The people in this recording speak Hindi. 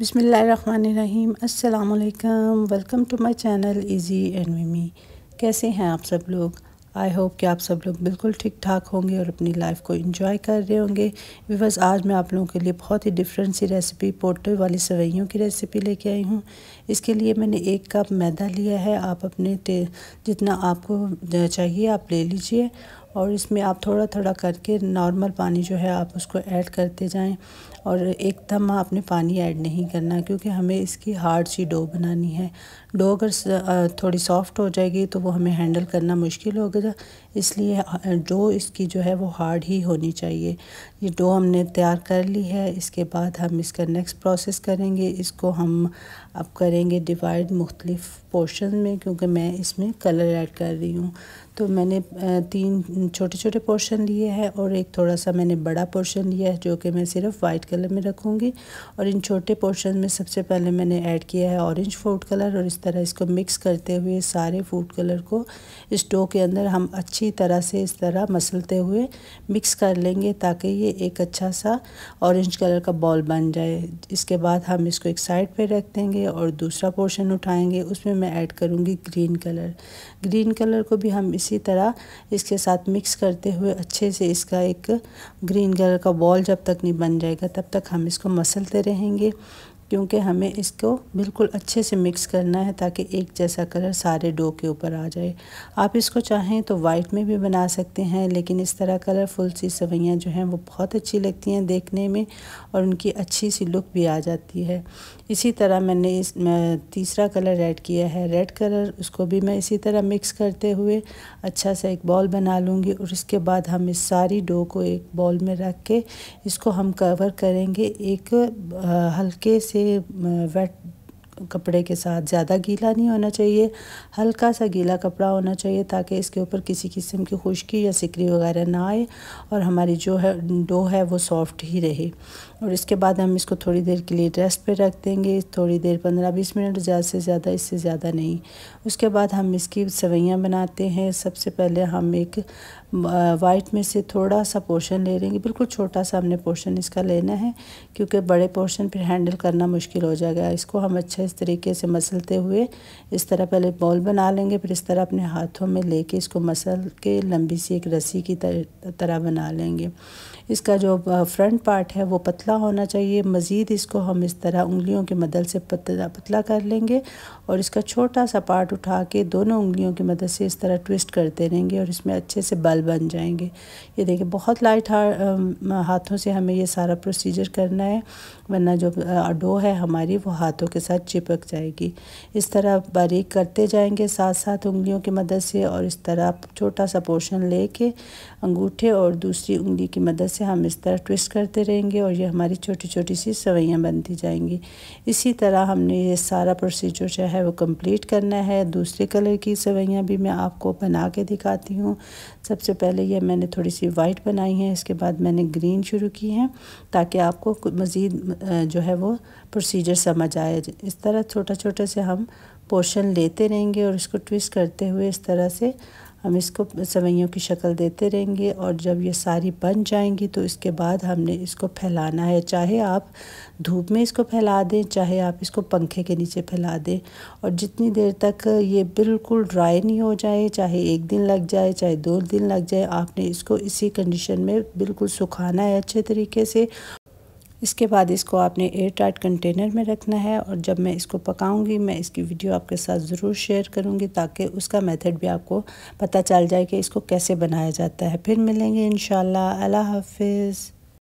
बिसमीम अल्लाम welcome to my channel easy and Mimi कैसे हैं आप सब लोग आई होप कि आप सब लोग बिल्कुल ठीक ठाक होंगे और अपनी लाइफ को एंजॉय कर रहे होंगे बिकॉज आज मैं आप लोगों के लिए बहुत ही डिफरेंट सी रेसिपी पोटो वाली सवैयों की रेसिपी लेके आई हूँ इसके लिए मैंने एक कप मैदा लिया है आप अपने जितना आपको चाहिए आप ले लीजिए और इसमें आप थोड़ा थोड़ा करके नॉर्मल पानी जो है आप उसको ऐड करते जाएं और एकदम आपने पानी ऐड नहीं करना क्योंकि हमें इसकी हार्ड सी डो बनानी है डो अगर थोड़ी सॉफ्ट हो जाएगी तो वो हमें हैंडल करना मुश्किल होगा इसलिए डो इसकी जो है वो हार्ड ही होनी चाहिए ये डो हमने तैयार कर ली है इसके बाद हम इसका नेक्स्ट प्रोसेस करेंगे इसको हम अब करेंगे डिवाइड मुख्तलिफ़ पोर्शन में क्योंकि मैं इसमें कलर ऐड कर रही हूँ तो मैंने तीन छोटे छोटे पोर्शन लिए हैं और एक थोड़ा सा मैंने बड़ा पोर्शन लिया है जो कि मैं सिर्फ वाइट कलर में रखूँगी और इन छोटे पोर्शन में सबसे पहले मैंने ऐड किया है ऑरेंज फूड कलर और इस तरह इसको मिक्स करते हुए सारे फूड कलर को इस डो के अंदर हम अच्छी तरह से इस तरह मसलते हुए मिक्स कर लेंगे ताकि ये एक अच्छा सा ऑरेंज कलर का बॉल बन जाए इसके बाद हम इसको एक साइड पर रख देंगे और दूसरा पोर्शन उठाएँगे उसमें मैं ऐड करूँगी ग्रीन कलर ग्रीन कलर को भी हम इस इसी तरह इसके साथ मिक्स करते हुए अच्छे से इसका एक ग्रीन कलर का बॉल जब तक नहीं बन जाएगा तब तक हम इसको मसलते रहेंगे क्योंकि हमें इसको बिल्कुल अच्छे से मिक्स करना है ताकि एक जैसा कलर सारे डो के ऊपर आ जाए आप इसको चाहें तो वाइट में भी बना सकते हैं लेकिन इस तरह कलरफुल सी सवैयाँ जो हैं वो बहुत अच्छी लगती हैं देखने में और उनकी अच्छी सी लुक भी आ जाती है इसी तरह मैंने इस तीसरा कलर रेड किया है रेड कलर उसको भी मैं इसी तरह मिक्स करते हुए अच्छा सा एक बॉल बना लूँगी और इसके बाद हम इस सारी डो को एक बॉल में रख के इसको हम कवर करेंगे एक हल्के से से वेट कपड़े के साथ ज़्यादा गीला नहीं होना चाहिए हल्का सा गीला कपड़ा होना चाहिए ताकि इसके ऊपर किसी किस्म की खुश्की या सिकरी वगैरह ना आए और हमारी जो है डो है वो सॉफ्ट ही रहे और इसके बाद हम इसको थोड़ी देर के लिए रेस्ट पे रख देंगे थोड़ी देर पंद्रह बीस मिनट ज़्यादा से ज़्यादा इससे ज़्यादा नहीं उसके बाद हम इसकी सवैयाँ बनाते हैं सबसे पहले हम एक वाइट में से थोड़ा सा पोर्शन ले लेंगे बिल्कुल छोटा सा हमने पोर्शन इसका लेना है क्योंकि बड़े पोर्शन फिर हैंडल करना मुश्किल हो जाएगा इसको हम अच्छे इस तरीके से मसलते हुए इस तरह पहले बॉल बना लेंगे फिर इस तरह अपने हाथों में लेके इसको मसल के लंबी सी एक रस्सी की तरह बना लेंगे इसका जो फ्रंट पार्ट है वो पतला होना चाहिए मज़ीद इसको हम इस तरह उंगलियों की मदद से पतला पतला कर लेंगे और इसका छोटा सा पार्ट उठा के दोनों उंगलियों की मदद से इस तरह ट्विस्ट करते रहेंगे और इसमें अच्छे से बल बन जाएंगे ये देखिए बहुत लाइट हाथों से हमें ये सारा प्रोसीजर करना है वरना जो डो है हमारी वो हाथों के साथ चिपक जाएगी इस तरह बारीक करते जाएंगे साथ साथ उंगलियों की मदद से और इस तरह छोटा सा पोर्शन लेके अंगूठे और दूसरी उंगली की मदद से हम इस तरह ट्विस्ट करते रहेंगे और ये हमारी छोटी छोटी सी सवैयाँ बनती जाएंगी इसी तरह हमने ये सारा प्रोसीजर जो है वो कंप्लीट करना है दूसरे कलर की सवैयाँ भी मैं आपको बना के दिखाती हूँ सबसे पहले यह मैंने थोड़ी सी वाइट बनाई है इसके बाद मैंने ग्रीन शुरू की है ताकि आपको मज़ीद जो है वो प्रोसीजर समझ आए इस तरह तरह छोटा छोटा से हम पोर्शन लेते रहेंगे और इसको ट्विस्ट करते हुए इस तरह से हम इसको सवैयों की शक्ल देते रहेंगे और जब ये सारी बन जाएंगी तो इसके बाद हमने इसको फैलाना है चाहे आप धूप में इसको फैला दें चाहे आप इसको पंखे के नीचे फैला दें और जितनी देर तक ये बिल्कुल ड्राई नहीं हो जाए चाहे एक दिन लग जाए चाहे दो दिन लग जाए आपने इसको इसी कंडीशन में बिल्कुल सुखाना है अच्छे तरीके से इसके बाद इसको आपने एयर टाइट कंटेनर में रखना है और जब मैं इसको पकाऊंगी मैं इसकी वीडियो आपके साथ ज़रूर शेयर करूंगी ताकि उसका मेथड भी आपको पता चल जाए कि इसको कैसे बनाया जाता है फिर मिलेंगे इन अल्लाह हाफिज़